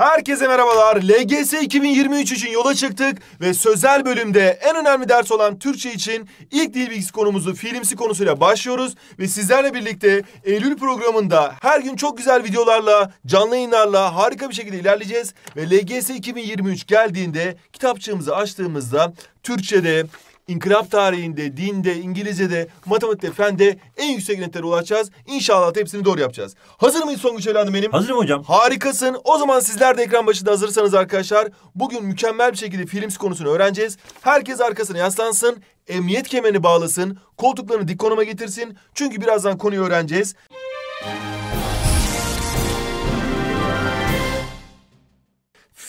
Herkese merhabalar. LGS 2023 için yola çıktık ve sözel bölümde en önemli ders olan Türkçe için ilk dil bilgisi konumuzu fiilimsi konusuyla başlıyoruz ve sizlerle birlikte Eylül programında her gün çok güzel videolarla, canlı yayınlarla harika bir şekilde ilerleyeceğiz ve LGS 2023 geldiğinde kitapçığımızı açtığımızda Türkçede İnkılap tarihinde, dinde, İngilizce'de, matematikte, fende en yüksek netlere ulaşacağız. İnşallah hepsini doğru yapacağız. Hazır mıyız Songül Hanım benim? Hazırım hocam. Harikasın. O zaman sizler de ekran başında hazırsanız arkadaşlar bugün mükemmel bir şekilde films konusunu öğreneceğiz. Herkes arkasına yaslansın, emniyet kemerini bağlasın, koltuklarını dik konuma getirsin. Çünkü birazdan konuyu öğreneceğiz.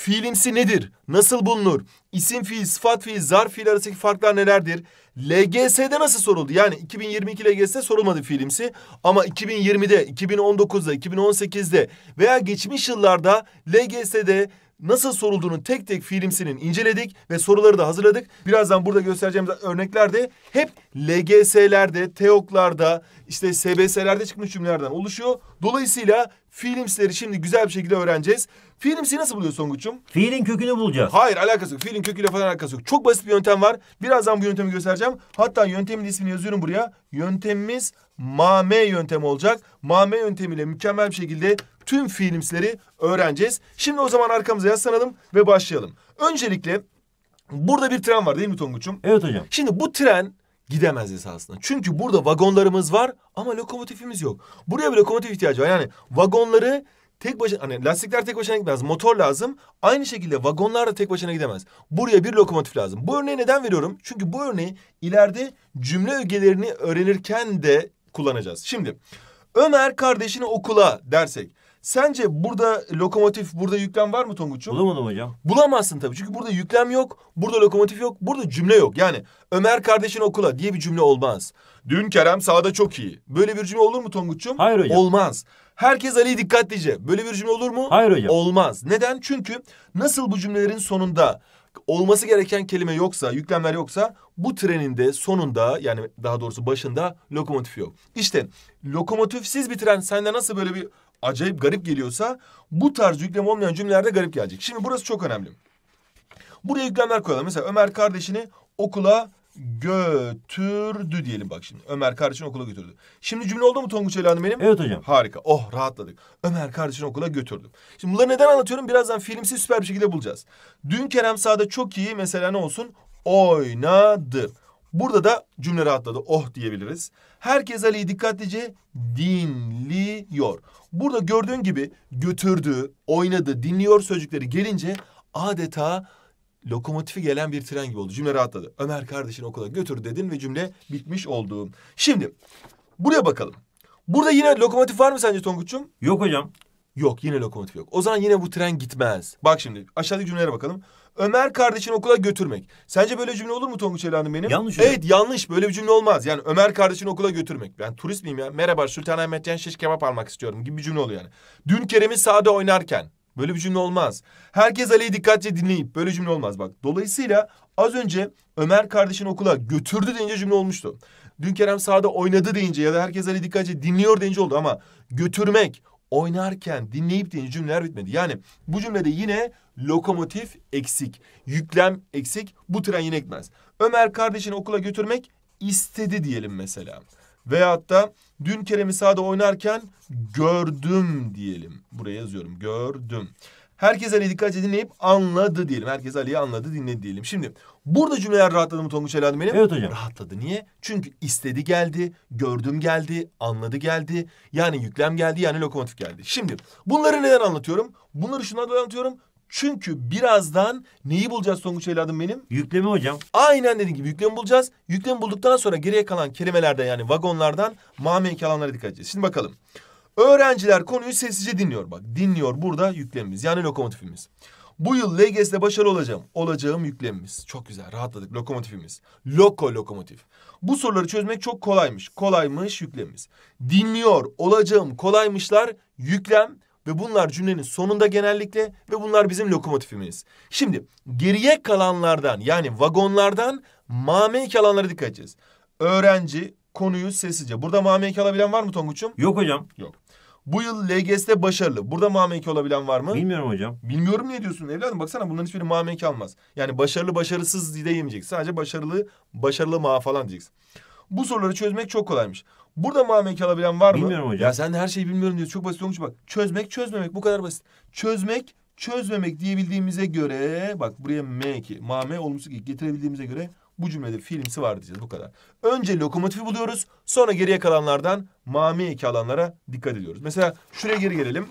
fiilimsi nedir? Nasıl bulunur? İsim fiil, sıfat fiil, zarf fiil arasındaki farklar nelerdir? LGS'de nasıl soruldu? Yani 2022 LGS'de sorulmadı fiilimsi ama 2020'de, 2019'da, 2018'de veya geçmiş yıllarda LGS'de nasıl sorulduğunu tek tek fiilimsinin inceledik ve soruları da hazırladık. Birazdan burada göstereceğimiz örneklerde hep LGS'lerde, TEOK'larda, işte SBS'lerde çıkmış cümlelerden oluşuyor. Dolayısıyla fiilimsleri şimdi güzel bir şekilde öğreneceğiz. Fiilimsi nasıl buluyor Songuç'um? Fiilin kökünü bulacağız. Hayır alakası yok. Fiilin köküyle falan alakası yok. Çok basit bir yöntem var. Birazdan bu yöntemi göstereceğim. Hatta yöntemin ismini yazıyorum buraya. Yöntemimiz mame yöntemi olacak. Mame yöntemiyle mükemmel bir şekilde tüm fiilimsleri öğreneceğiz. Şimdi o zaman arkamıza yaslanalım ve başlayalım. Öncelikle burada bir tren var değil mi Tonguç'um? Evet hocam. Şimdi bu tren gidemez esasında. Çünkü burada vagonlarımız var ama lokomotifimiz yok. Buraya bir lokomotif ihtiyacı var. Yani vagonları tek başına hani lastikler tek başına gitmez. Motor lazım. Aynı şekilde vagonlar da tek başına gidemez. Buraya bir lokomotif lazım. Bu örneği neden veriyorum? Çünkü bu örneği ileride cümle ögelerini öğrenirken de kullanacağız. Şimdi Ömer kardeşini okula dersek Sence burada lokomotif, burada yüklem var mı Tonguç'um? Bulamadım hocam. Bulamazsın tabii. Çünkü burada yüklem yok, burada lokomotif yok, burada cümle yok. Yani Ömer kardeşin okula diye bir cümle olmaz. Dün Kerem sahada çok iyi. Böyle bir cümle olur mu Tonguç'um? Hayır hocam. Olmaz. Herkes Ali'yi dikkatlice. Böyle bir cümle olur mu? Hayır hocam. Olmaz. Neden? Çünkü nasıl bu cümlelerin sonunda olması gereken kelime yoksa, yüklemler yoksa bu trenin de sonunda yani daha doğrusu başında lokomotif yok. İşte lokomotifsiz bir tren sende nasıl böyle bir acayip garip geliyorsa bu tarz yüklem olmayan cümlelerde garip gelecek. Şimdi burası çok önemli. Buraya yüklemler koyalım. Mesela Ömer kardeşini okula götürdü diyelim bak şimdi. Ömer kardeşini okula götürdü. Şimdi cümle oldu mu Tonguç Ela Hanım benim? Evet hocam. Harika. Oh rahatladık. Ömer kardeşini okula götürdü. Şimdi bunları neden anlatıyorum? Birazdan filmsi süper bir şekilde bulacağız. Dün Kerem sahada çok iyi mesela ne olsun? Oynadı. Burada da cümle rahatladı. Oh diyebiliriz. Herkes Ali'yi dikkatlice dinliyor. Burada gördüğün gibi götürdü, oynadı, dinliyor sözcükleri gelince adeta lokomotifi gelen bir tren gibi oldu. Cümle rahatladı. Ömer kardeşini okula götür dedin ve cümle bitmiş oldu. Şimdi buraya bakalım. Burada yine lokomotif var mı sence Tonguç'um? Yok hocam. Yok yine lokomotif yok. O zaman yine bu tren gitmez. Bak şimdi aşağıdaki cümlelere bakalım. Ömer kardeşini okula götürmek. Sence böyle cümle olur mu Tonguç Hanım benim? Yanlış. Evet yanlış. Böyle bir cümle olmaz. Yani Ömer kardeşini okula götürmek. Ben turist miyim ya? Merhaba Sultanahmet'ten şiş kebap almak istiyorum gibi bir cümle oluyor yani. Dün Kerem'in sahada oynarken. Böyle bir cümle olmaz. Herkes Ali'yi dikkatle dinleyip böyle cümle olmaz bak. Dolayısıyla az önce Ömer kardeşini okula götürdü deyince cümle olmuştu. Dün Kerem sahada oynadı deyince ya da herkes Ali'yi dikkatle dinliyor deyince oldu ama götürmek, oynarken dinleyip deyince cümleler bitmedi. Yani bu cümlede yine lokomotif eksik, yüklem eksik, bu tren yine gitmez. Ömer kardeşini okula götürmek istedi diyelim mesela. Veyahut da dün Kerem'i sahada oynarken gördüm diyelim. Buraya yazıyorum gördüm. Herkes Ali dikkatli dinleyip anladı diyelim. Herkes Ali'yi anladı dinledi diyelim. Şimdi burada cümleler rahatladı mı Tonguç Elhan benim? Evet hocam. Rahatladı. Niye? Çünkü istedi geldi, gördüm geldi, anladı geldi. Yani yüklem geldi yani lokomotif geldi. Şimdi bunları neden anlatıyorum? Bunları şundan dolayı anlatıyorum. Çünkü birazdan neyi bulacağız Tonguç evladım benim? Yüklemi hocam. Aynen dediğim gibi yüklemi bulacağız. Yüklemi bulduktan sonra geriye kalan kelimelerden yani vagonlardan mame alanlara dikkat edeceğiz. Şimdi bakalım. Öğrenciler konuyu sessizce dinliyor. Bak dinliyor burada yüklemimiz yani lokomotifimiz. Bu yıl LGS'de başarılı olacağım. Olacağım yüklemimiz. Çok güzel rahatladık lokomotifimiz. Loko lokomotif. Bu soruları çözmek çok kolaymış. Kolaymış yüklemimiz. Dinliyor, olacağım, kolaymışlar, yüklem ve bunlar cümlenin sonunda genellikle ve bunlar bizim lokomotifimiz. Şimdi geriye kalanlardan yani vagonlardan mamek alanlara dikkat edeceğiz. Öğrenci konuyu sessizce. Burada mamek alabilen var mı Tonguç'um? Yok hocam. Yok. Bu yıl LGS'de başarılı. Burada mamenki olabilen var mı? Bilmiyorum hocam. Bilmiyorum ne diyorsun evladım? Baksana bunların hiçbiri mamenki almaz. Yani başarılı başarısız diye yemeyeceksin. Sadece başarılı başarılı ma falan diyeceksin. Bu soruları çözmek çok kolaymış. Burada mamenki alabilen var mı? Bilmiyorum hocam. Ya sen de her şeyi bilmiyorum diyorsun. Çok basit olmuş bak. Çözmek çözmemek bu kadar basit. Çözmek çözmemek diyebildiğimize göre bak buraya M2 mame olumsuz getirebildiğimize göre bu cümlede fiilimsi var diyeceğiz bu kadar. Önce lokomotifi buluyoruz. Sonra geriye kalanlardan mami eki alanlara dikkat ediyoruz. Mesela şuraya geri gelelim.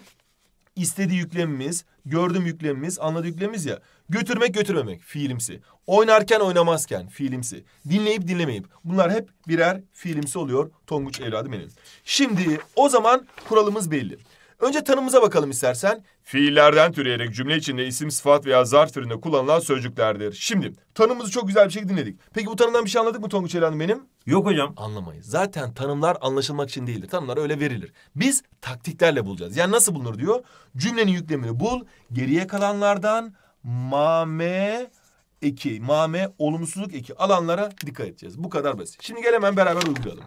İstediği yüklemimiz, gördüm yüklemimiz, anladı yüklemimiz ya. Götürmek götürmemek fiilimsi. Oynarken oynamazken fiilimsi. Dinleyip dinlemeyip. Bunlar hep birer fiilimsi oluyor Tonguç evladım benim. Şimdi o zaman kuralımız belli. Önce tanımıza bakalım istersen. Fiillerden türeyerek cümle içinde isim, sıfat veya zarf türünde kullanılan sözcüklerdir. Şimdi tanımımızı çok güzel bir şekilde dinledik. Peki bu tanımdan bir şey anladık mı Tonguç Hanım benim? Yok hocam. Anlamayız. Zaten tanımlar anlaşılmak için değildir. Tanımlar öyle verilir. Biz taktiklerle bulacağız. Yani nasıl bulunur diyor. Cümlenin yüklemini bul. Geriye kalanlardan mame eki, mame olumsuzluk eki alanlara dikkat edeceğiz. Bu kadar basit. Şimdi gel hemen beraber uygulayalım.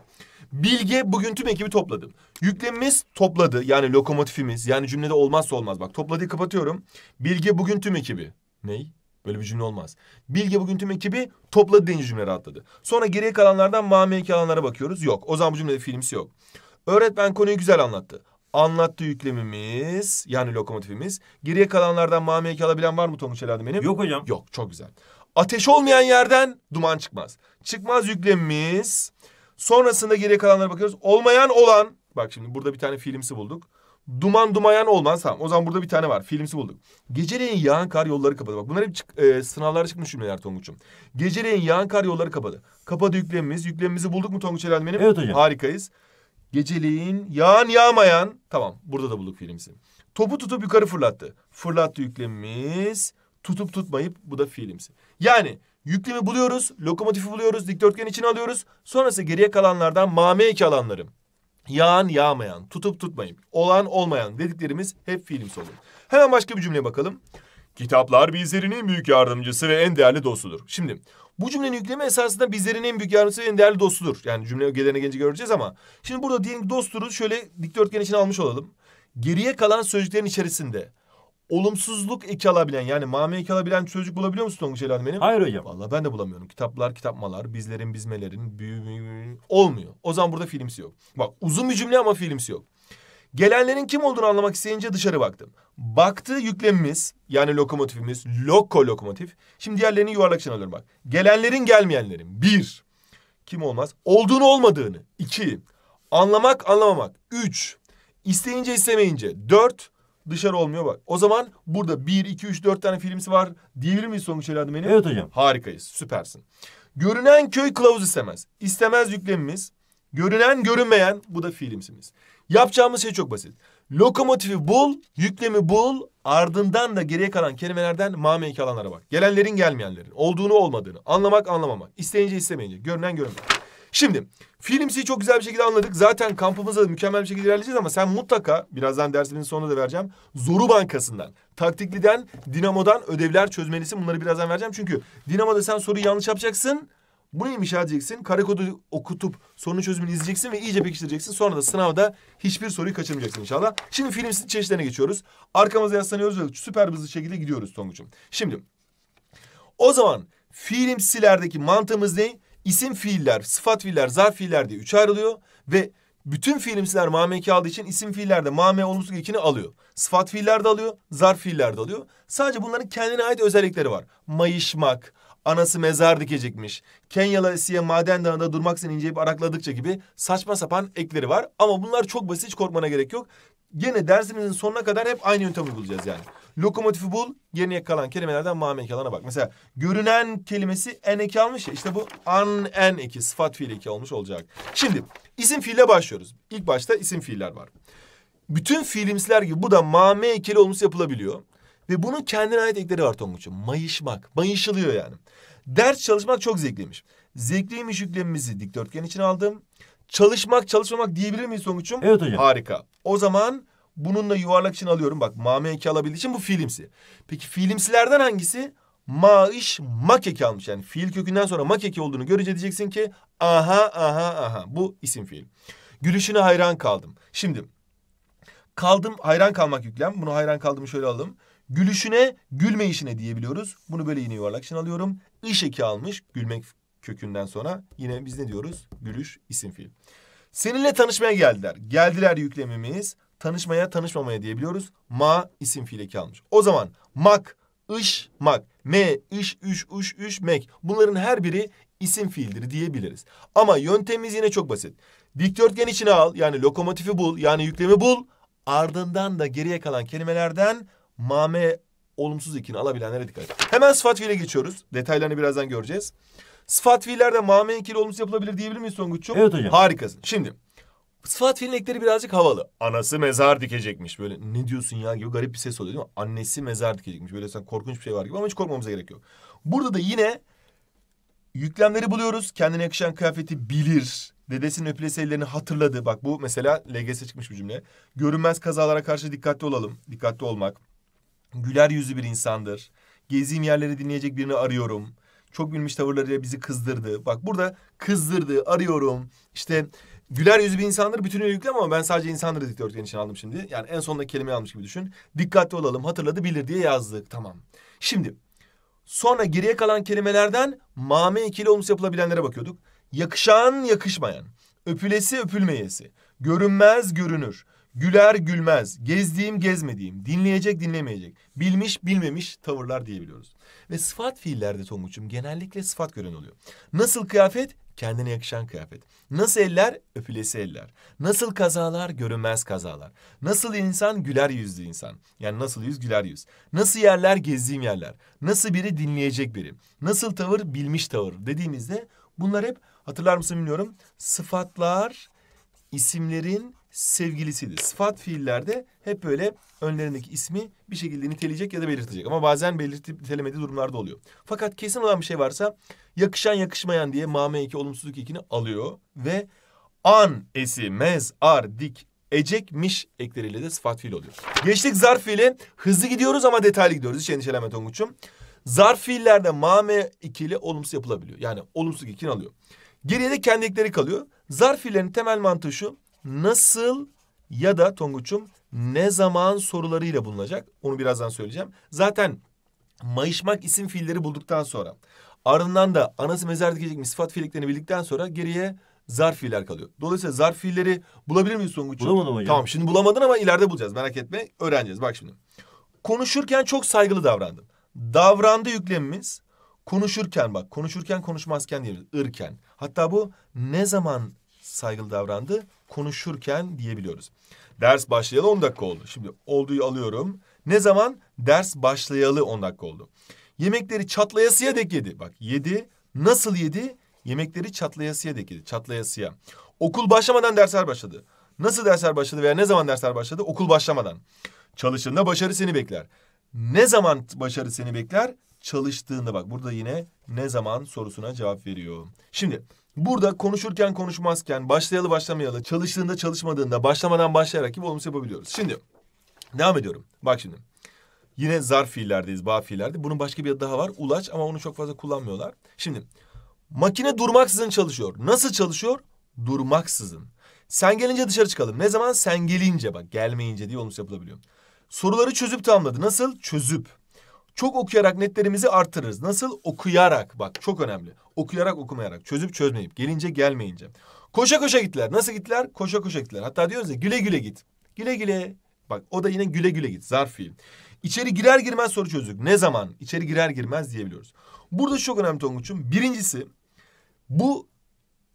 Bilge bugün tüm ekibi topladı. Yüklemimiz topladı yani lokomotifimiz yani cümlede olmazsa olmaz. Bak topladığı kapatıyorum. Bilge bugün tüm ekibi. Ney? Böyle bir cümle olmaz. Bilge bugün tüm ekibi topladı deyince cümle rahatladı. Sonra geriye kalanlardan mameye alanlara bakıyoruz. Yok. O zaman bu cümlede filmsi yok. Öğretmen konuyu güzel anlattı. Anlattı yüklemimiz yani lokomotifimiz. Geriye kalanlardan mameye alabilen var mı Tonguç Eladım benim? Yok hocam. Yok çok güzel. Ateş olmayan yerden duman çıkmaz. Çıkmaz yüklemimiz. Sonrasında geriye kalanlara bakıyoruz. Olmayan olan. Bak şimdi burada bir tane fiilimsi bulduk. Duman dumayan olmaz. Tamam. O zaman burada bir tane var. Fiilimsi bulduk. Geceleyin yağan kar yolları kapadı. Bak bunlar hep çık, e, sınavlarda çıkmış cümleler Tonguç'um. Geceleyin yağan kar yolları kapadı. Kapadı yüklemimiz. Yüklemimizi bulduk mu Tonguç Eren benim? Evet hocam. Harikayız. Geceleyin yağan yağmayan. Tamam burada da bulduk fiilimsi. Topu tutup yukarı fırlattı. Fırlattı yüklemimiz. Tutup tutmayıp bu da fiilimsi. Yani Yüklemi buluyoruz, lokomotifi buluyoruz, dikdörtgen içine alıyoruz. Sonrası geriye kalanlardan mame eki alanları. Yağan yağmayan, tutup tutmayın, olan olmayan dediklerimiz hep fiilimsi olur. Hemen başka bir cümleye bakalım. Kitaplar bizlerin en büyük yardımcısı ve en değerli dostudur. Şimdi bu cümlenin yükleme esasında bizlerin en büyük yardımcısı ve en değerli dostudur. Yani cümle ögelerine gelince göreceğiz ama. Şimdi burada diyelim dosturu şöyle dikdörtgen içine almış olalım. Geriye kalan sözcüklerin içerisinde olumsuzluk eki alabilen yani mame eki alabilen çocuk bulabiliyor musun Tonguç Elhan benim? Hayır hocam. Vallahi ben de bulamıyorum. Kitaplar, kitapmalar, bizlerin, bizmelerin, büyü, büyü, olmuyor. O zaman burada fiilimsi yok. Bak uzun bir cümle ama fiilimsi yok. Gelenlerin kim olduğunu anlamak isteyince dışarı baktım. Baktığı yüklemimiz yani lokomotifimiz loko lokomotif. Şimdi diğerlerini yuvarlak için alıyorum bak. Gelenlerin gelmeyenlerin. Bir. Kim olmaz? Olduğunu olmadığını. İki. Anlamak anlamamak. Üç. isteyince istemeyince. Dört dışarı olmuyor bak. O zaman burada bir, iki, üç, dört tane filmsi var. Diyebilir miyiz Songuç Eladı benim? Evet hocam. Harikayız. Süpersin. Görünen köy kılavuz istemez. İstemez yüklemimiz. Görünen görünmeyen bu da fiilimsimiz. Yapacağımız şey çok basit. Lokomotifi bul, yüklemi bul, ardından da geriye kalan kelimelerden mameyki alanlara bak. Gelenlerin gelmeyenlerin, olduğunu olmadığını, anlamak anlamamak, isteyince istemeyince, görünen görünmeyen. Şimdi filmsi çok güzel bir şekilde anladık. Zaten kampımıza mükemmel bir şekilde ilerleyeceğiz ama sen mutlaka birazdan dersimizin sonunda da vereceğim. Zoru Bankası'ndan, Taktikli'den, Dinamo'dan ödevler çözmelisin. Bunları birazdan vereceğim. Çünkü Dinamo'da sen soruyu yanlış yapacaksın. Bu neymiş ha diyeceksin. Kare kodu okutup sorunun çözümünü izleyeceksin ve iyice pekiştireceksin. Sonra da sınavda hiçbir soruyu kaçırmayacaksın inşallah. Şimdi filmsin çeşitlerine geçiyoruz. Arkamıza yaslanıyoruz ve süper hızlı şekilde gidiyoruz Tonguç'um. Şimdi o zaman fiilimsilerdeki mantığımız ne? isim fiiller, sıfat fiiller, zarf fiiller diye üçe ayrılıyor ve bütün fiilimsiler mameki aldığı için isim fiillerde mame olumsuz ekini alıyor. Sıfat fiiller de alıyor, zarf fiiller de alıyor. Sadece bunların kendine ait özellikleri var. Mayışmak, anası mezar dikecekmiş, Kenyalı Siye maden dağında durmak için arakladıkça gibi saçma sapan ekleri var. Ama bunlar çok basit, hiç korkmana gerek yok gene dersimizin sonuna kadar hep aynı yöntemi bulacağız yani. Lokomotifi bul, geriye kalan kelimelerden mame ekalana bak. Mesela görünen kelimesi en eki almış ya. İşte bu an en eki, sıfat fiil eki olmuş olacak. Şimdi isim fiile başlıyoruz. İlk başta isim fiiller var. Bütün fiilimsiler gibi bu da mame ekili olmuş yapılabiliyor. Ve bunun kendine ait ekleri var Tonguç'um. Mayışmak, mayışılıyor yani. Ders çalışmak çok zevkliymiş. Zevkliymiş yüklemimizi dikdörtgen için aldım çalışmak çalışmamak diyebilir miyiz sonuçum? Evet hocam. Harika. O zaman bununla yuvarlak için alıyorum. Bak mame eki alabildiği için bu fiilimsi. Peki fiilimsilerden hangisi? Maiş makeki almış. Yani fiil kökünden sonra makeki olduğunu görece diyeceksin ki aha aha aha. Bu isim fiil. Gülüşüne hayran kaldım. Şimdi kaldım hayran kalmak yüklem. Bunu hayran kaldığımı şöyle alalım. Gülüşüne gülme işine diyebiliyoruz. Bunu böyle yine yuvarlak için alıyorum. Iş eki almış. Gülmek kökünden sonra yine biz ne diyoruz? Gülüş isim fiil. Seninle tanışmaya geldiler. Geldiler yüklemimiz tanışmaya tanışmamaya diyebiliyoruz. Ma isim fiile kalmış. O zaman mak, ış, mak, me, iş, üş, uş, üş, mek. Bunların her biri isim fiildir diyebiliriz. Ama yöntemimiz yine çok basit. Dikdörtgen içine al yani lokomotifi bul yani yüklemi bul. Ardından da geriye kalan kelimelerden ma me olumsuz ikini alabilenlere dikkat et. Hemen sıfat fiile geçiyoruz. Detaylarını birazdan göreceğiz. Sıfat fiillerde mame ikili olumsuz yapılabilir diyebilir miyiz Songuç'um? Evet hocam. Harikasın. Şimdi sıfat fiilin ekleri birazcık havalı. Anası mezar dikecekmiş. Böyle ne diyorsun ya gibi garip bir ses oluyor değil mi? Annesi mezar dikecekmiş. Böyle sen korkunç bir şey var gibi ama hiç korkmamıza gerek yok. Burada da yine yüklemleri buluyoruz. Kendine yakışan kıyafeti bilir. Dedesinin öpülesi ellerini hatırladı. Bak bu mesela LGS çıkmış bir cümle. Görünmez kazalara karşı dikkatli olalım. Dikkatli olmak. Güler yüzü bir insandır. Gezdiğim yerleri dinleyecek birini arıyorum çok bilmiş tavırlarıyla bizi kızdırdı. Bak burada kızdırdı, arıyorum. İşte güler yüzü bir insandır bütünüyle yüklem ama ben sadece insanları dikdörtgen için aldım şimdi. Yani en sondaki kelime almış gibi düşün. Dikkatli olalım, hatırladı, bilir diye yazdık. Tamam. Şimdi sonra geriye kalan kelimelerden mame ikili olumsuz yapılabilenlere bakıyorduk. Yakışan, yakışmayan. Öpülesi, öpülmeyesi. Görünmez, görünür güler gülmez, gezdiğim gezmediğim, dinleyecek dinlemeyecek, bilmiş bilmemiş tavırlar diyebiliyoruz. Ve sıfat fiillerde Tonguç'um genellikle sıfat gören oluyor. Nasıl kıyafet? Kendine yakışan kıyafet. Nasıl eller? Öpülesi eller. Nasıl kazalar? Görünmez kazalar. Nasıl insan? Güler yüzlü insan. Yani nasıl yüz? Güler yüz. Nasıl yerler? Gezdiğim yerler. Nasıl biri? Dinleyecek biri. Nasıl tavır? Bilmiş tavır dediğimizde bunlar hep hatırlar mısın bilmiyorum. Sıfatlar isimlerin sevgilisiydi. Sıfat fiillerde hep böyle önlerindeki ismi bir şekilde niteleyecek ya da belirtecek. Ama bazen belirtip nitelemediği da oluyor. Fakat kesin olan bir şey varsa yakışan yakışmayan diye mame iki olumsuzluk ikini alıyor ve an esi mez ar dik ecekmiş ekleriyle de sıfat fiil oluyor. Geçtik zarf fiili. Hızlı gidiyoruz ama detaylı gidiyoruz. Hiç endişelenme Tonguç'um. Zarf fiillerde mame ikili olumsuz yapılabiliyor. Yani olumsuz ikini alıyor. Geriye de kendi ekleri kalıyor. Zarf fiillerin temel mantığı şu nasıl ya da Tonguç'um ne zaman sorularıyla bulunacak. Onu birazdan söyleyeceğim. Zaten mayışmak isim fiilleri bulduktan sonra ardından da anası mezar dikecek mi sıfat fiilliklerini bildikten sonra geriye zarf fiiller kalıyor. Dolayısıyla zarf fiilleri bulabilir miyiz Tonguç'um? Bulamadım hocam. Tamam şimdi bulamadın ama ileride bulacağız merak etme öğreneceğiz bak şimdi. Konuşurken çok saygılı davrandım. Davrandı yüklemimiz konuşurken bak konuşurken konuşmazken diyoruz ırken. Hatta bu ne zaman saygılı davrandı konuşurken diyebiliyoruz. Ders başlayalı 10 dakika oldu. Şimdi olduğu alıyorum. Ne zaman? Ders başlayalı 10 dakika oldu. Yemekleri çatlayasıya dek yedi. Bak yedi. Nasıl yedi? Yemekleri çatlayasıya dek yedi. Çatlayasıya. Okul başlamadan dersler başladı. Nasıl dersler başladı veya ne zaman dersler başladı? Okul başlamadan. Çalışında başarı seni bekler. Ne zaman başarı seni bekler? Çalıştığında bak burada yine ne zaman sorusuna cevap veriyor. Şimdi Burada konuşurken konuşmazken, başlayalı başlamayalı, çalıştığında çalışmadığında, başlamadan başlayarak gibi olumsuz yapabiliyoruz. Şimdi devam ediyorum. Bak şimdi. Yine zar fiillerdeyiz, bağ fiillerde. Bunun başka bir adı daha var. Ulaç ama onu çok fazla kullanmıyorlar. Şimdi makine durmaksızın çalışıyor. Nasıl çalışıyor? Durmaksızın. Sen gelince dışarı çıkalım. Ne zaman? Sen gelince bak gelmeyince diye olumsuz yapılabiliyor. Soruları çözüp tamamladı. Nasıl? Çözüp. Çok okuyarak netlerimizi artırırız. Nasıl? Okuyarak. Bak çok önemli. Okuyarak okumayarak. Çözüp çözmeyip. Gelince gelmeyince. Koşa koşa gittiler. Nasıl gittiler? Koşa koşa gittiler. Hatta diyoruz ya güle güle git. Güle güle. Bak o da yine güle güle git. Zarf fiil. İçeri girer girmez soru çözdük. Ne zaman? İçeri girer girmez diyebiliyoruz. Burada çok önemli Tonguç'um. Birincisi bu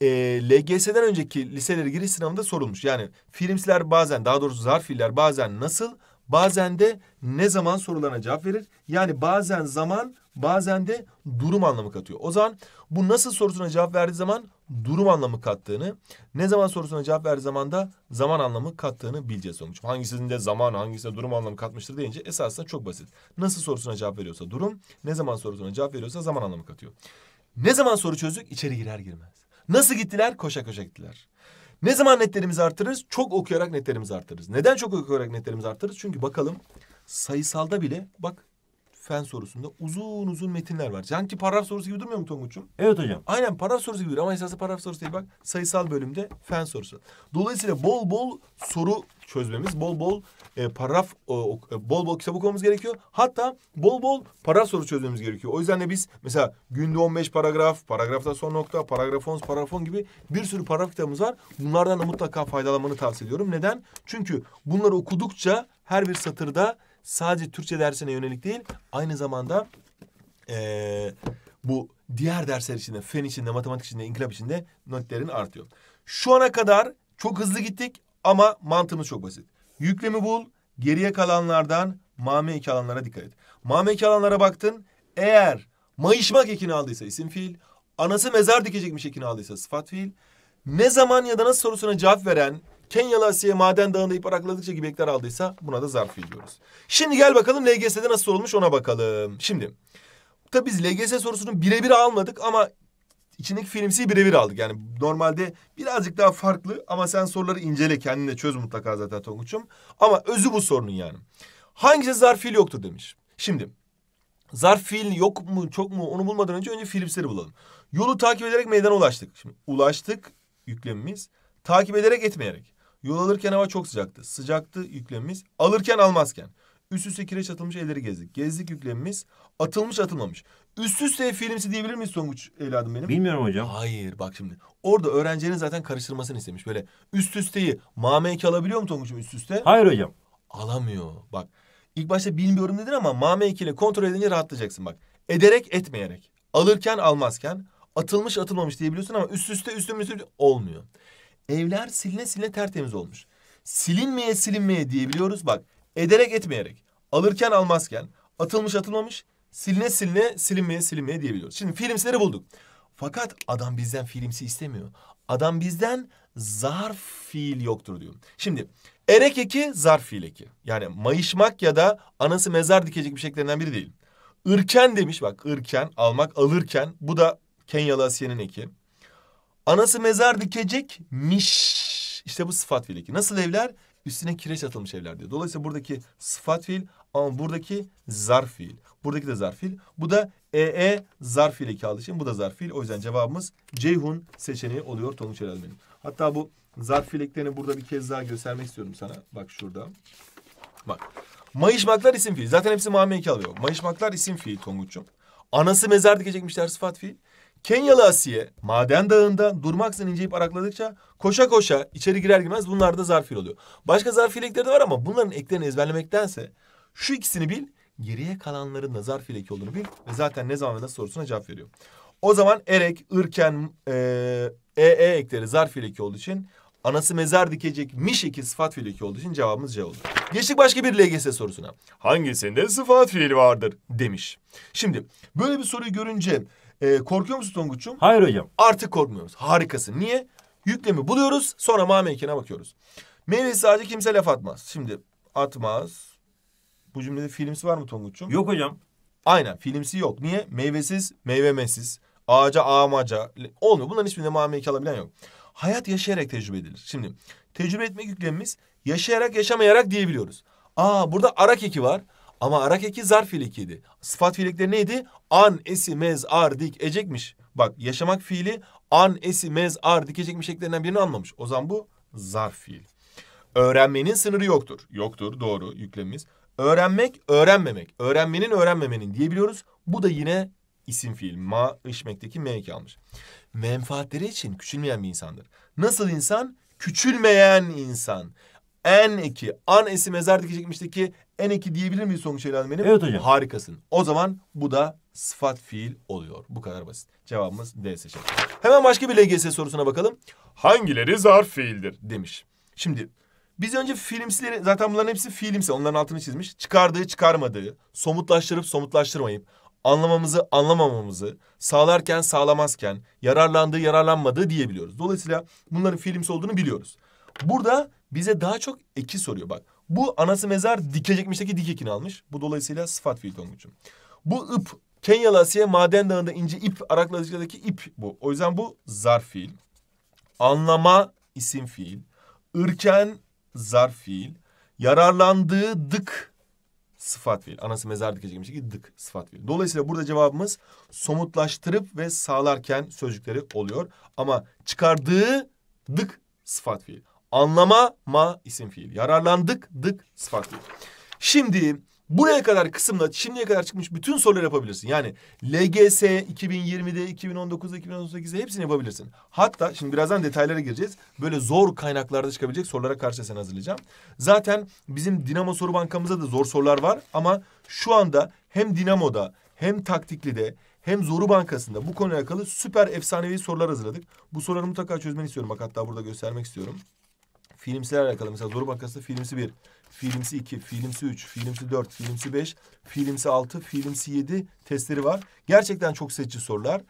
e, LGS'den önceki liselere giriş sınavında sorulmuş. Yani filmsler bazen daha doğrusu zarf fiiller bazen nasıl Bazen de ne zaman sorularına cevap verir. Yani bazen zaman bazen de durum anlamı katıyor. O zaman bu nasıl sorusuna cevap verdiği zaman durum anlamı kattığını, ne zaman sorusuna cevap verdiği zaman da zaman anlamı kattığını bileceğiz sonuç. Hangisinde zaman, hangisinde durum anlamı katmıştır deyince esasında çok basit. Nasıl sorusuna cevap veriyorsa durum, ne zaman sorusuna cevap veriyorsa zaman anlamı katıyor. Ne zaman soru çözdük? içeri girer girmez. Nasıl gittiler? Koşa koşa gittiler. Ne zaman netlerimizi artırırız? Çok okuyarak netlerimizi artırırız. Neden çok okuyarak netlerimizi artırırız? Çünkü bakalım sayısalda bile bak fen sorusunda uzun uzun metinler var. Sanki paragraf sorusu gibi durmuyor mu Tonguç'um? Evet hocam. Aynen paragraf sorusu gibi duruyor ama esasında paragraf sorusu değil bak sayısal bölümde fen sorusu. Dolayısıyla bol bol soru çözmemiz, bol bol e, paragraf e, e, bol bol kitap okumamız gerekiyor. Hatta bol bol paragraf soru çözmemiz gerekiyor. O yüzden de biz mesela günde 15 paragraf, paragrafta son nokta, paragrafons, paragrafon gibi bir sürü paragraf kitabımız var. Bunlardan da mutlaka faydalanmanı tavsiye ediyorum. Neden? Çünkü bunları okudukça her bir satırda sadece Türkçe dersine yönelik değil, aynı zamanda ee, bu diğer dersler içinde, fen içinde, matematik içinde, inkılap içinde notların artıyor. Şu ana kadar çok hızlı gittik ama mantığımız çok basit. Yüklemi bul, geriye kalanlardan mame eki alanlara dikkat et. Mame eki alanlara baktın. Eğer mayışmak ekini aldıysa isim fiil, anası mezar dikecekmiş ekini aldıysa sıfat fiil. Ne zaman ya da nasıl sorusuna cevap veren Kenyalı Asiye maden dağında iparakladıkça gibi ekler aldıysa buna da zarf fiil diyoruz. Şimdi gel bakalım LGS'de nasıl sorulmuş ona bakalım. Şimdi tabii biz LGS sorusunu birebir almadık ama İçindeki filmsi birebir aldık. Yani normalde birazcık daha farklı ama sen soruları incele kendin de çöz mutlaka zaten Tonguç'um. Ama özü bu sorunun yani. Hangisi zarf fiil yoktur demiş. Şimdi zarf fiil yok mu çok mu onu bulmadan önce önce fiilimsleri bulalım. Yolu takip ederek meydana ulaştık. Şimdi ulaştık yüklemimiz. Takip ederek etmeyerek. Yol alırken hava çok sıcaktı. Sıcaktı yüklemimiz. Alırken almazken. Üst üste kireç atılmış elleri gezdik. Gezdik yüklemimiz. Atılmış atılmamış. Üst üste filmsi diyebilir miyiz Songuç evladım benim? Bilmiyorum hocam. Hayır bak şimdi. Orada öğrencinin zaten karıştırmasını istemiş. Böyle üst üsteyi mamenki alabiliyor mu Tonguç'um üst üste? Hayır hocam. Alamıyor. Bak ilk başta bilmiyorum dedin ama mamenki ile kontrol edince rahatlayacaksın bak. Ederek etmeyerek. Alırken almazken. Atılmış atılmamış diyebiliyorsun ama üst üste üstüm üstüm olmuyor. Evler siline siline tertemiz olmuş. Silinmeye silinmeye diyebiliyoruz bak. Ederek etmeyerek. Alırken almazken. Atılmış atılmamış Siline siline silinmeye silinmeye diyebiliyoruz. Şimdi filmsileri bulduk. Fakat adam bizden fiilimsi istemiyor. Adam bizden zarf fiil yoktur diyor. Şimdi erek eki zarf fiil eki. Yani mayışmak ya da anası mezar dikecek bir şeklerinden biri değil. Irken demiş bak ırken almak alırken bu da Kenyalı Asiye'nin eki. Anası mezar dikecek miş. İşte bu sıfat fiil eki. Nasıl evler? Üstüne kireç atılmış evler diyor. Dolayısıyla buradaki sıfat fiil ama buradaki zarf fiil. Buradaki de zarf fiil. Bu da ee zarf fiile kaldığı için bu da zarf fiil. O yüzden cevabımız Ceyhun seçeneği oluyor Tonguç Erel benim. Hatta bu zarf fiileklerini burada bir kez daha göstermek istiyorum sana. Bak şurada. Bak. Mayışmaklar isim fiil. Zaten hepsi mamiye alıyor. Mayışmaklar isim fiil Tonguç'um. Anası mezar dikecekmişler sıfat fiil. Kenyalı Asiye maden dağında durmaksızın inceyip arakladıkça koşa koşa içeri girer girmez bunlar da zarf fiil oluyor. Başka zarf fiilekleri de var ama bunların eklerini ezberlemektense şu ikisini bil. Geriye kalanların nazar zarf olduğunu bil. Ve zaten ne zaman ve nasıl sorusuna cevap veriyor. O zaman erek, ırken, ee e, ekleri zarf ile olduğu için Anası mezar dikecek mi? eki sıfat fiili olduğu için cevabımız C olur. Geçtik başka bir LGS sorusuna. Hangisinde sıfat fiili vardır demiş. Şimdi böyle bir soruyu görünce e, korkuyor musun Tonguç'um? Hayır hocam. Artık korkmuyoruz. Harikasın. Niye? Yüklemi buluyoruz sonra mame ekine bakıyoruz. Meyvesi sadece kimse laf atmaz. Şimdi atmaz. Bu cümlede fiilimsi var mı Tonguç'um? Yok hocam. Aynen filmsi yok. Niye? Meyvesiz, meyvemesiz. Ağaca ağmaca. Olmuyor. Bunların hiçbirinde mameyi alabilen yok. Hayat yaşayarak tecrübe edilir. Şimdi tecrübe etmek yüklemimiz yaşayarak yaşamayarak diyebiliyoruz. Aa burada arak eki var. Ama arak eki zarf fiilikiydi. Sıfat fiilikleri neydi? An, esi, mez, ar, dik, ecekmiş. Bak yaşamak fiili an, esi, mez, ar, dikecekmiş şeklerinden birini almamış. O zaman bu zarf fiil. Öğrenmenin sınırı yoktur. Yoktur doğru yüklemimiz. Öğrenmek, öğrenmemek. Öğrenmenin, öğrenmemenin diyebiliyoruz. Bu da yine isim fiil. Ma, işmekteki mek almış. Menfaatleri için küçülmeyen bir insandır. Nasıl insan? Küçülmeyen insan. En eki, an esi mezar dikecekmişteki en eki diyebilir miyiz sonuç şeyler benim? Evet hocam. Harikasın. O zaman bu da sıfat fiil oluyor. Bu kadar basit. Cevabımız D seçeneği. Hemen başka bir LGS sorusuna bakalım. Hangileri zarf fiildir demiş. Şimdi biz önce filmsileri zaten bunların hepsi filmsi onların altını çizmiş. Çıkardığı çıkarmadığı, somutlaştırıp somutlaştırmayıp, anlamamızı anlamamamızı, sağlarken sağlamazken, yararlandığı yararlanmadığı diyebiliyoruz. Dolayısıyla bunların filmsi olduğunu biliyoruz. Burada bize daha çok eki soruyor bak. Bu anası mezar dikecekmişteki dik ekini almış. Bu dolayısıyla sıfat fiil Tonguç'um. Bu ıp Kenyalı Asiye Maden Dağı'nda ince ip Arakladıcı'daki ip bu. O yüzden bu zarf fiil. Anlama isim fiil. Irken zarf fiil. Yararlandığı dık sıfat fiil. Anası mezar dikecekmiş ki dık sıfat fiil. Dolayısıyla burada cevabımız somutlaştırıp ve sağlarken sözcükleri oluyor. Ama çıkardığı dık sıfat fiil. Anlama ma isim fiil. Yararlandık dık sıfat fiil. Şimdi Buraya kadar kısımda şimdiye kadar çıkmış bütün soruları yapabilirsin. Yani LGS 2020'de, 2019'da, 2018'de hepsini yapabilirsin. Hatta şimdi birazdan detaylara gireceğiz. Böyle zor kaynaklarda çıkabilecek sorulara karşı sen hazırlayacağım. Zaten bizim Dinamo soru bankamızda da zor sorular var ama şu anda hem Dinamo'da hem Taktikli'de hem Zoru Bankası'nda bu konuyla alakalı süper efsanevi sorular hazırladık. Bu soruları mutlaka çözmeni istiyorum. Bak hatta burada göstermek istiyorum. Filmsilerle alakalı mesela Zoru Bankası'nda filmsi bir fiilimsi 2, fiilimsi 3, fiilimsi 4, fiilimsi 5, fiilimsi 6, fiilimsi 7 testleri var. Gerçekten çok seçici sorular.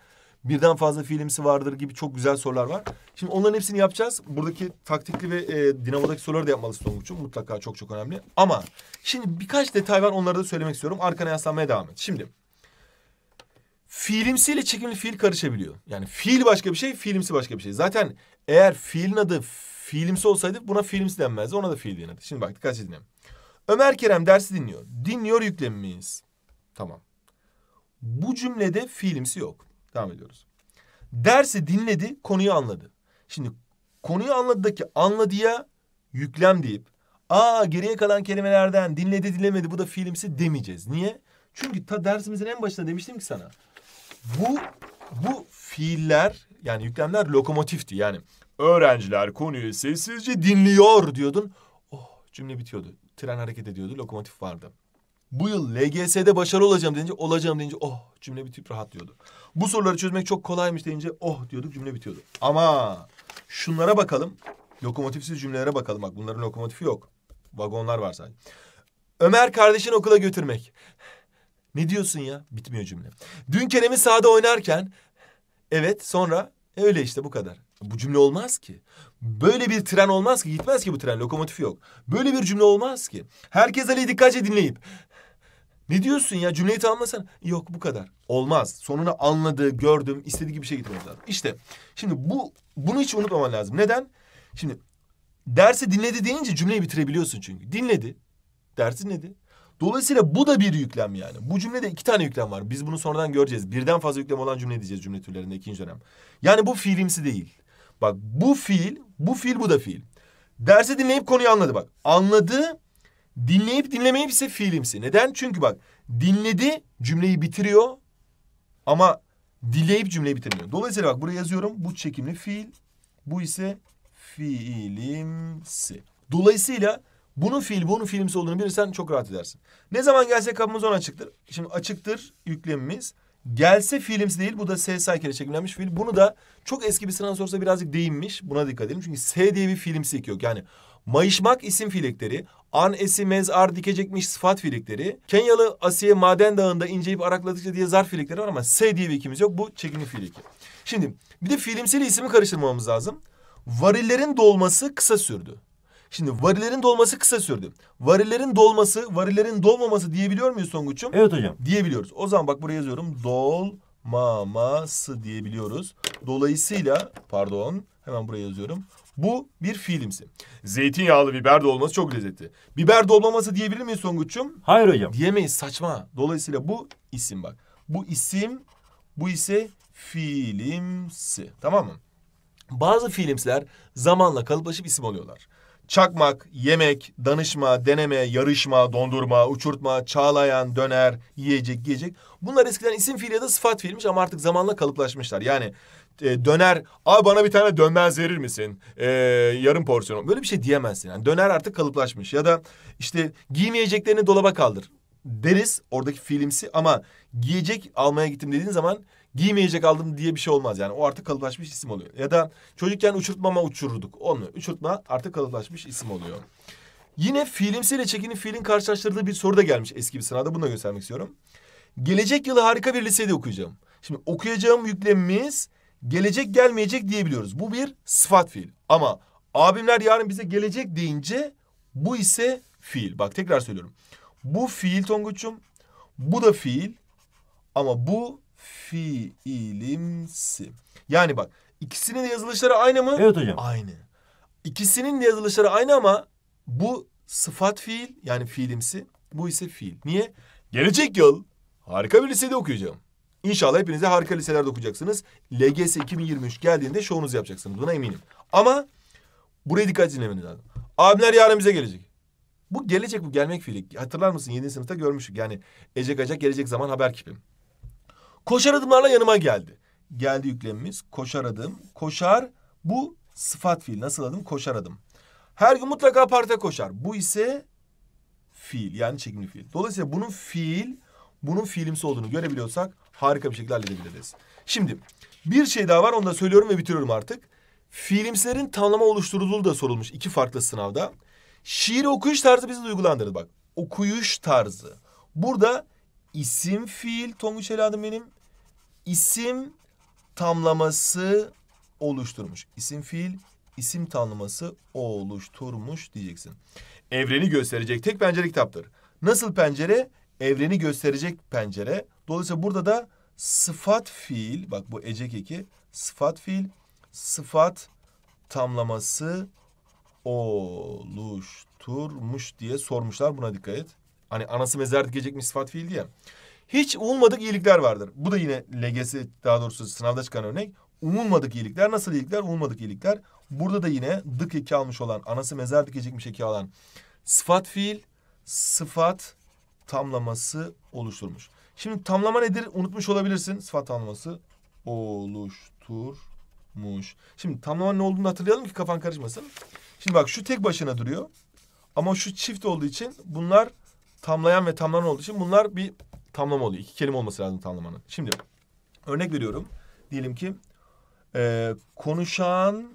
Birden fazla fiilimsi vardır gibi çok güzel sorular var. Şimdi onların hepsini yapacağız. Buradaki taktikli ve e, dinamodaki soruları da yapmalısın Tonguç'u. Mutlaka çok çok önemli. Ama şimdi birkaç detay var onları da söylemek istiyorum. Arkana yaslanmaya devam et. Şimdi fiilimsiyle çekimli fiil karışabiliyor. Yani fiil başka bir şey, fiilimsi başka bir şey. Zaten eğer fiilin adı Fiilimsi olsaydı buna fiilimsi denmezdi. Ona da fiil denirdi. Şimdi bak dikkat edin. Ömer Kerem dersi dinliyor. Dinliyor yüklemimiz. Tamam. Bu cümlede fiilimsi yok. Devam ediyoruz. Dersi dinledi, konuyu anladı. Şimdi konuyu anladıdaki anladıya yüklem deyip aa geriye kalan kelimelerden dinledi dinlemedi bu da fiilimsi demeyeceğiz. Niye? Çünkü ta dersimizin en başında demiştim ki sana bu bu fiiller yani yüklemler lokomotifti. Yani Öğrenciler konuyu sessizce dinliyor diyordun. Oh cümle bitiyordu. Tren hareket ediyordu. Lokomotif vardı. Bu yıl LGS'de başarılı olacağım deyince olacağım deyince oh cümle bitip rahatlıyordu. Bu soruları çözmek çok kolaymış deyince oh diyorduk cümle bitiyordu. Ama şunlara bakalım. Lokomotifsiz cümlelere bakalım. Bak bunların lokomotifi yok. Vagonlar var sadece. Ömer kardeşini okula götürmek. Ne diyorsun ya? Bitmiyor cümle. Dün Kerem'i sahada oynarken... Evet sonra e, öyle işte bu kadar. Bu cümle olmaz ki. Böyle bir tren olmaz ki. Gitmez ki bu tren. Lokomotif yok. Böyle bir cümle olmaz ki. Herkes Ali dikkatçe dinleyip... Ne diyorsun ya? Cümleyi tamamlasana. Yok bu kadar. Olmaz. Sonunu anladı, gördüm. istediği gibi bir şey gitmemiz lazım. İşte şimdi bu bunu hiç unutmaman lazım. Neden? Şimdi dersi dinledi deyince cümleyi bitirebiliyorsun çünkü. Dinledi. Dersi dinledi. Dolayısıyla bu da bir yüklem yani. Bu cümlede iki tane yüklem var. Biz bunu sonradan göreceğiz. Birden fazla yüklem olan cümle diyeceğiz cümle türlerinde ikinci dönem. Yani bu fiilimsi değil. Bak bu fiil, bu fiil bu da fiil. Dersi dinleyip konuyu anladı bak. Anladı, dinleyip dinlemeyip ise fiilimsi. Neden? Çünkü bak dinledi cümleyi bitiriyor ama dileyip cümleyi bitirmiyor. Dolayısıyla bak buraya yazıyorum bu çekimli fiil, bu ise fiilimsi. Dolayısıyla bunun fiil, bunun fiilimsi olduğunu bilirsen çok rahat edersin. Ne zaman gelse kapımız ona açıktır. Şimdi açıktır yüklemimiz. Gelse fiilimsi değil. Bu da SSA kere çekimlenmiş film. Bunu da çok eski bir sınav sorusu birazcık değinmiş. Buna dikkat edelim. Çünkü S diye bir fiilimsi yok. Yani mayışmak isim filikleri, An esi mezar dikecekmiş sıfat filikleri, Kenyalı Asiye maden dağında inceyip arakladıkça diye zarf fiilekleri var ama S diye bir ikimiz yok. Bu çekimli fiil Şimdi bir de fiilimsiyle ismi karıştırmamız lazım. Varillerin dolması kısa sürdü. Şimdi varilerin dolması kısa sürdü. Varilerin dolması, varilerin dolmaması diyebiliyor muyuz Songuç'um? Evet hocam. Diyebiliyoruz. O zaman bak buraya yazıyorum. Dolmaması diyebiliyoruz. Dolayısıyla pardon hemen buraya yazıyorum. Bu bir fiilimsi. Zeytinyağlı biber dolması çok lezzetli. Biber dolmaması diyebilir miyiz Songuç'um? Hayır hocam. Diyemeyiz saçma. Dolayısıyla bu isim bak. Bu isim, bu ise fiilimsi. Tamam mı? Bazı fiilimsiler zamanla kalıplaşıp isim oluyorlar. Çakmak, yemek, danışma, deneme, yarışma, dondurma, uçurtma, çağlayan, döner, yiyecek, giyecek. Bunlar eskiden isim fiil ya da sıfat fiilmiş ama artık zamanla kalıplaşmışlar. Yani e, döner, abi bana bir tane dönmez verir misin? E, yarım porsiyon. Böyle bir şey diyemezsin. Yani döner artık kalıplaşmış. Ya da işte giymeyeceklerini dolaba kaldır deriz oradaki fiilimsi ama giyecek almaya gittim dediğin zaman giymeyecek aldım diye bir şey olmaz yani. O artık kalıplaşmış isim oluyor. Ya da çocukken uçurtmama uçururduk. Onu uçurtma artık kalıplaşmış isim oluyor. Yine fiilimsiyle çekini fiilin karşılaştırdığı bir soru da gelmiş eski bir sınavda. Bunu da göstermek istiyorum. Gelecek yılı harika bir lisede okuyacağım. Şimdi okuyacağım yüklemimiz gelecek gelmeyecek diyebiliyoruz. Bu bir sıfat fiil. Ama abimler yarın bize gelecek deyince bu ise fiil. Bak tekrar söylüyorum. Bu fiil Tonguç'um. Bu da fiil. Ama bu fiilimsi. Yani bak ikisinin de yazılışları aynı mı? Evet hocam. Aynı. İkisinin de yazılışları aynı ama bu sıfat fiil yani fiilimsi. Bu ise fiil. Niye? Gelecek yıl harika bir lisede okuyacağım. İnşallah hepinize harika liselerde okuyacaksınız. LGS 2023 geldiğinde şovunuzu yapacaksınız. Buna eminim. Ama buraya dikkat dinlemeniz lazım. Abimler yarın bize gelecek. Bu gelecek bu gelmek fiili. Hatırlar mısın? 7. sınıfta görmüştük. Yani ecek acak gelecek zaman haber kipim. Koşar adımlarla yanıma geldi. Geldi yüklemimiz. Koşar adım. Koşar bu sıfat fiil. Nasıl adım? Koşar adım. Her gün mutlaka parkta koşar. Bu ise fiil yani çekimli fiil. Dolayısıyla bunun fiil, bunun fiilimsi olduğunu görebiliyorsak harika bir şekilde halledebiliriz. Şimdi bir şey daha var onu da söylüyorum ve bitiriyorum artık. Fiilimsilerin tanımlama oluşturulduğu da sorulmuş iki farklı sınavda. Şiir okuyuş tarzı bizi duygulandırdı bak. Okuyuş tarzı. Burada isim fiil Tonguç Eladım benim isim tamlaması oluşturmuş. İsim fiil isim tanımlaması oluşturmuş diyeceksin. Evreni gösterecek tek pencere kitaptır. Nasıl pencere? Evreni gösterecek pencere. Dolayısıyla burada da sıfat fiil, bak bu ecek eki, sıfat fiil, sıfat tamlaması oluşturmuş diye sormuşlar. Buna dikkat et. Hani anası mezar dikecekmiş sıfat fiil diye. Hiç umulmadık iyilikler vardır. Bu da yine legesi daha doğrusu sınavda çıkan örnek. Umulmadık iyilikler nasıl iyilikler? Umulmadık iyilikler. Burada da yine dık eki almış olan, anası mezar dikecekmiş eki alan sıfat fiil, sıfat tamlaması oluşturmuş. Şimdi tamlama nedir? Unutmuş olabilirsin. Sıfat tamlaması oluşturmuş. Şimdi tamlama ne olduğunu hatırlayalım ki kafan karışmasın. Şimdi bak şu tek başına duruyor. Ama şu çift olduğu için bunlar tamlayan ve tamlanan olduğu için bunlar bir tamlama oluyor. İki kelime olması lazım tamlamanın. Şimdi örnek veriyorum. Diyelim ki e, konuşan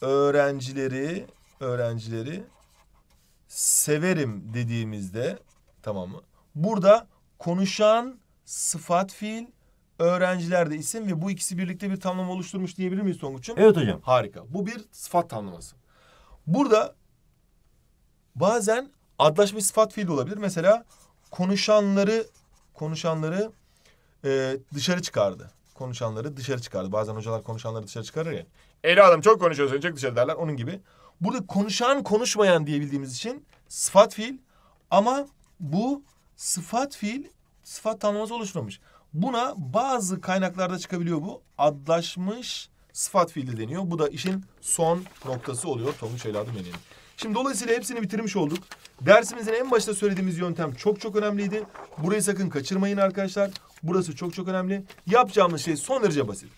öğrencileri öğrencileri severim dediğimizde tamam mı? Burada konuşan sıfat fiil öğrenciler de isim ve bu ikisi birlikte bir tamlama oluşturmuş diyebilir miyiz Tonguç'um? Evet hocam. Harika. Bu bir sıfat tamlaması. Burada bazen adlaşmış sıfat fiil de olabilir. Mesela konuşanları konuşanları e, dışarı çıkardı. Konuşanları dışarı çıkardı. Bazen hocalar konuşanları dışarı çıkarır ya. Eli adam çok konuşuyorsun çok dışarı derler onun gibi. Burada konuşan konuşmayan diyebildiğimiz için sıfat fiil ama bu sıfat fiil sıfat tanımlaması oluşturulmuş. Buna bazı kaynaklarda çıkabiliyor bu. Adlaşmış sıfat fiili deniyor. Bu da işin son noktası oluyor. Tonguç Eladım Yeni'nin. Şimdi dolayısıyla hepsini bitirmiş olduk. Dersimizin en başta söylediğimiz yöntem çok çok önemliydi. Burayı sakın kaçırmayın arkadaşlar. Burası çok çok önemli. Yapacağımız şey son derece basit.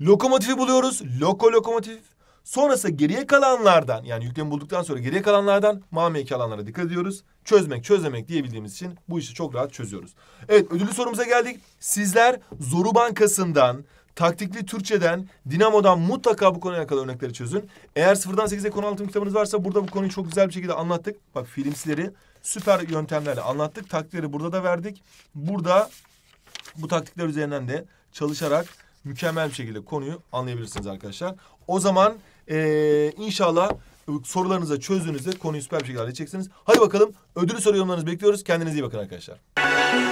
Lokomotifi buluyoruz. Loko lokomotif. Sonrası geriye kalanlardan yani yüklemi bulduktan sonra geriye kalanlardan mameki alanlara dikkat ediyoruz. Çözmek çözmemek diyebildiğimiz için bu işi çok rahat çözüyoruz. Evet ödüllü sorumuza geldik. Sizler Zoru Bankası'ndan Taktikli Türkçeden, Dinamo'dan mutlaka bu konuya alakalı örnekleri çözün. Eğer sıfırdan sekize konu anlatım kitabınız varsa burada bu konuyu çok güzel bir şekilde anlattık. Bak filmsileri süper yöntemlerle anlattık. Taktikleri burada da verdik. Burada bu taktikler üzerinden de çalışarak mükemmel bir şekilde konuyu anlayabilirsiniz arkadaşlar. O zaman ee, inşallah e, sorularınızı çözdüğünüzde konuyu süper bir şekilde halledeceksiniz. Hadi bakalım ödülü soru yorumlarınızı bekliyoruz. Kendinize iyi bakın arkadaşlar.